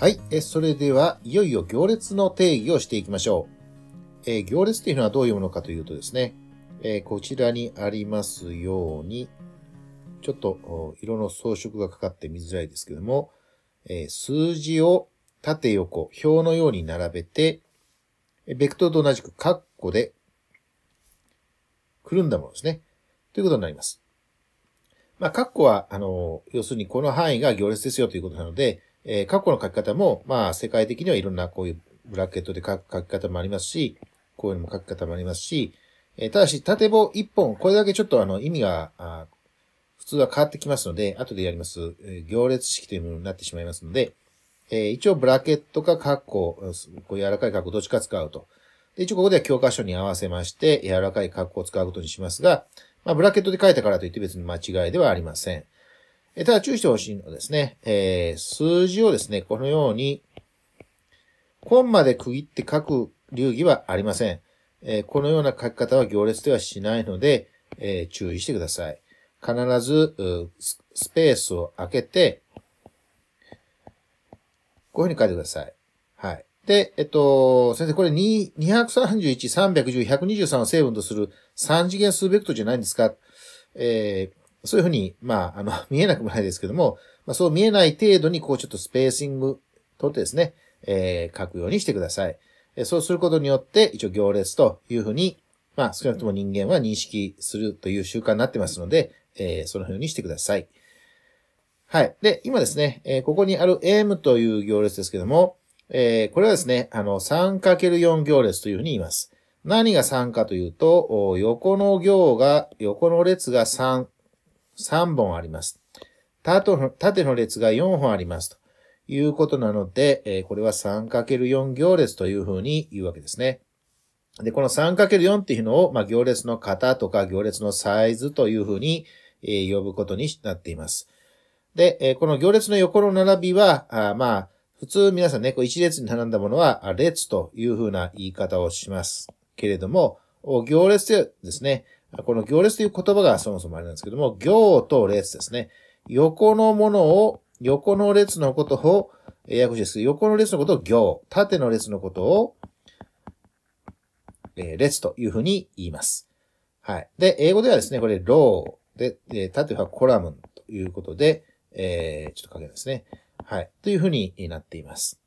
はい。え、それでは、いよいよ行列の定義をしていきましょう。え行列というのはどういうものかというとですね、えこちらにありますように、ちょっと色の装飾がかかって見づらいですけども、え数字を縦横、表のように並べて、ベクトルと同じくカッコで、くるんだものですね。ということになります。まあ、カッコは、あの、要するにこの範囲が行列ですよということなので、えー、過去の書き方も、まあ、世界的にはいろんなこういうブラケットで書く書き方もありますし、こういうのも書き方もありますし、えー、ただし、縦棒1本、これだけちょっとあの、意味が、あ普通は変わってきますので、後でやります、え行列式というものになってしまいますので、えー、一応ブラケットかカッコ、こう柔らかいカッコどっちか使うと。で、一応ここでは教科書に合わせまして、柔らかいカッコを使うことにしますが、まあ、ブラケットで書いたからといって別に間違いではありません。えただ注意してほしいのですね、えー、数字をですね、このように、コンマで区切って書く流儀はありません。えー、このような書き方は行列ではしないので、えー、注意してください。必ず、スペースを空けて、こういうふうに書いてください。はい。で、えっと、先生、これ2 231、310、123を成分とする3次元数ベクトルじゃないんですかえー、そういうふうに、まあ、あの、見えなくもないですけども、まあ、そう見えない程度に、こう、ちょっとスペーシングとってですね、えー、書くようにしてください。えそうすることによって、一応行列というふうに、まあ、少なくとも人間は認識するという習慣になってますので、えー、そのようにしてください。はい。で、今ですね、えー、ここにある M という行列ですけども、えー、これはですね、あの、3×4 行列というふうに言います。何が3かというと、横の行が、横の列が3 3本あります。縦の列が4本ありますということなので、えこれは 3×4 行列というふうに言うわけですね。で、この 3×4 っていうのを、まあ、行列の型とか行列のサイズというふうに、え呼ぶことになっています。で、えこの行列の横の並びは、あまあ、普通皆さんね、こう一列に並んだものは、列というふうな言い方をしますけれども、行列ですね、この行列という言葉がそもそもあれなんですけども、行と列ですね。横のものを、横の列のことを、え、訳です。横の列のことを行、縦の列のことを、え列というふうに言います。はい。で、英語ではですね、これ、ローで、え縦はコラムということで、えー、ちょっと書けないですね。はい。というふうになっています。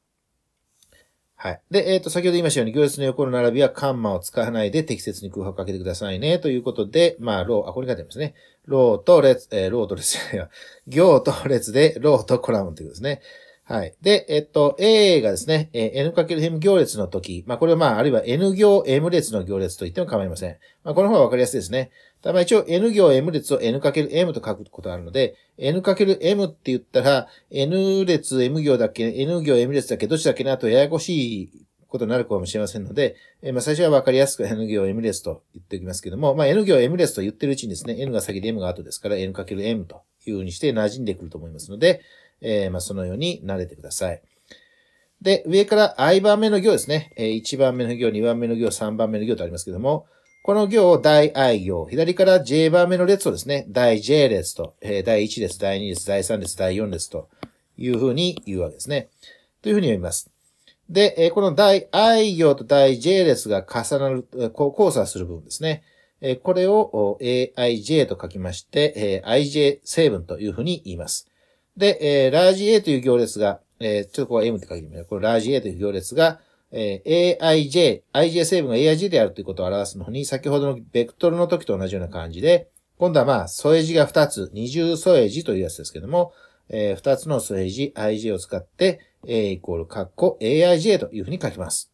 はい。で、えっ、ー、と、先ほど言いましたように、行列の横の並びはカンマを使わないで適切に空白をかけてくださいね。ということで、まあ、ロー、あ、これ書いてありますね。ローと列、えー、ローと列じゃないわ。行と列で、ローとコラムということですね。はい。で、えっと、A がですね、え N×M 行列の時、まあ、これはまあ、あるいは N 行、M 列の行列と言っても構いません。まあ、この方がわかりやすいですね。だ一応 n 行 m 列を n×m と書くことがあるので、n×m って言ったら、n 列 m 行だっけ、n 行 m 列だっけ、どっちだっけなとややこしいことになるかもしれませんので、えー、まあ最初はわかりやすく n 行 m 列と言っておきますけども、まあ n 行 m 列と言ってるうちにですね、n が先で m が後ですから n×m というふうにして馴染んでくると思いますので、えー、まあそのように慣れてください。で、上から i 番目の行ですね。え1番目の行、2番目の行、3番目の行とありますけども、この行を大愛行、左から J 番目の列をですね、大 J 列と、え第1列、第2列、第3列、第4列というふうに言うわけですね。というふうに読みます。で、えこの大愛行と大 J 列が重なる、交差する部分ですね。えこれを AIJ と書きまして、え IJ 成分というふうに言います。で、えラージ A という行列が、えちょっとここは M って書いてみょう。これラージ A という行列が、えー、aij、ij 成分が aij であるということを表すのに、先ほどのベクトルの時と同じような感じで、今度はまあ、添え字が2つ、二重添え字というやつですけども、えー、2つの添え字、ij を使って、a イコールカッコ aij というふうに書きます。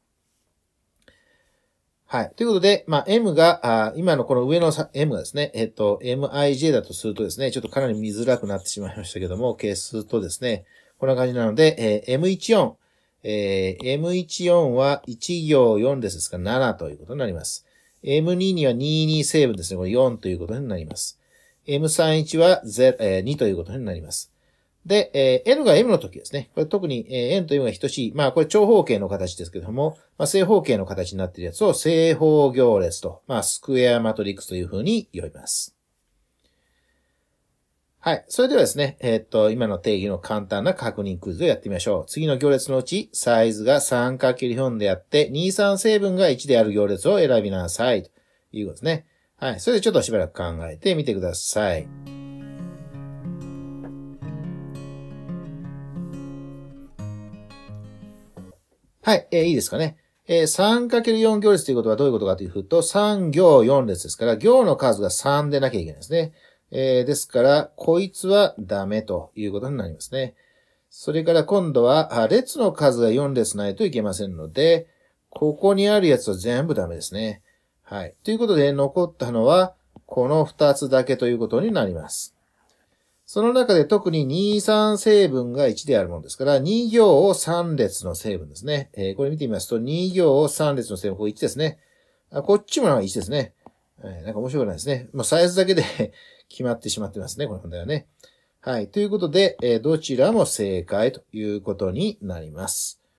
はい。ということで、まあ、m が、あ今のこの上の m がですね、えっ、と、mij だとするとですね、ちょっとかなり見づらくなってしまいましたけども、係数とですね、こんな感じなので、えー、m14、えー、M14 は1行4ですから7ということになります。M2 には22成分ですね。これ4ということになります。M31 は0、えー、2ということになります。で、えー、N が M の時ですね。これ特に、えー、N と M が等しい。まあ、これ長方形の形ですけども、まあ、正方形の形になっているやつを正方行列と、まあ、スクエアマトリックスというふうに呼びます。はい。それではですね、えー、っと、今の定義の簡単な確認クイズをやってみましょう。次の行列のうち、サイズが 3×4 であって、2、3成分が1である行列を選びなさい。ということですね。はい。それでちょっとしばらく考えてみてください。はい。えー、いいですかね。えー、3×4 行列ということはどういうことかというと、3行4列ですから、行の数が3でなきゃいけないですね。えー、ですから、こいつはダメということになりますね。それから今度は、列の数が4列ないといけませんので、ここにあるやつは全部ダメですね。はい。ということで、残ったのは、この2つだけということになります。その中で特に23成分が1であるものですから、2行を3列の成分ですね。えー、これ見てみますと、2行を3列の成分、これ1ですね。あこっちもなんか1ですね。えー、なんか面白くないですね。もうサイズだけで決まってしまってますね、この問題はね。はい。ということで、えどちらも正解ということになります。